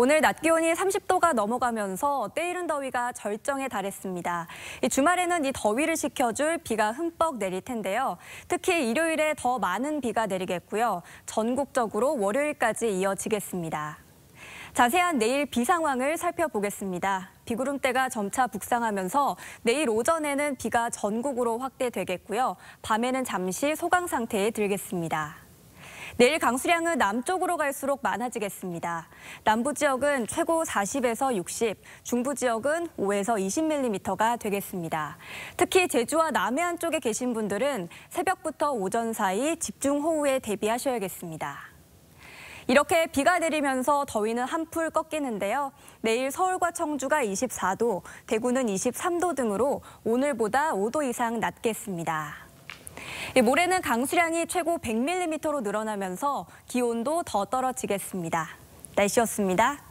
오늘 낮 기온이 30도가 넘어가면서 때이른 더위가 절정에 달했습니다. 이 주말에는 이 더위를 식혀줄 비가 흠뻑 내릴 텐데요. 특히 일요일에 더 많은 비가 내리겠고요. 전국적으로 월요일까지 이어지겠습니다. 자세한 내일 비 상황을 살펴보겠습니다. 비구름대가 점차 북상하면서 내일 오전에는 비가 전국으로 확대되겠고요. 밤에는 잠시 소강 상태에 들겠습니다. 내일 강수량은 남쪽으로 갈수록 많아지겠습니다. 남부 지역은 최고 40에서 60, 중부 지역은 5에서 20mm가 되겠습니다. 특히 제주와 남해안 쪽에 계신 분들은 새벽부터 오전 사이 집중호우에 대비하셔야겠습니다. 이렇게 비가 내리면서 더위는 한풀 꺾이는데요. 내일 서울과 청주가 24도, 대구는 23도 등으로 오늘보다 5도 이상 낮겠습니다. 모레는 강수량이 최고 100mm로 늘어나면서 기온도 더 떨어지겠습니다. 날씨였습니다.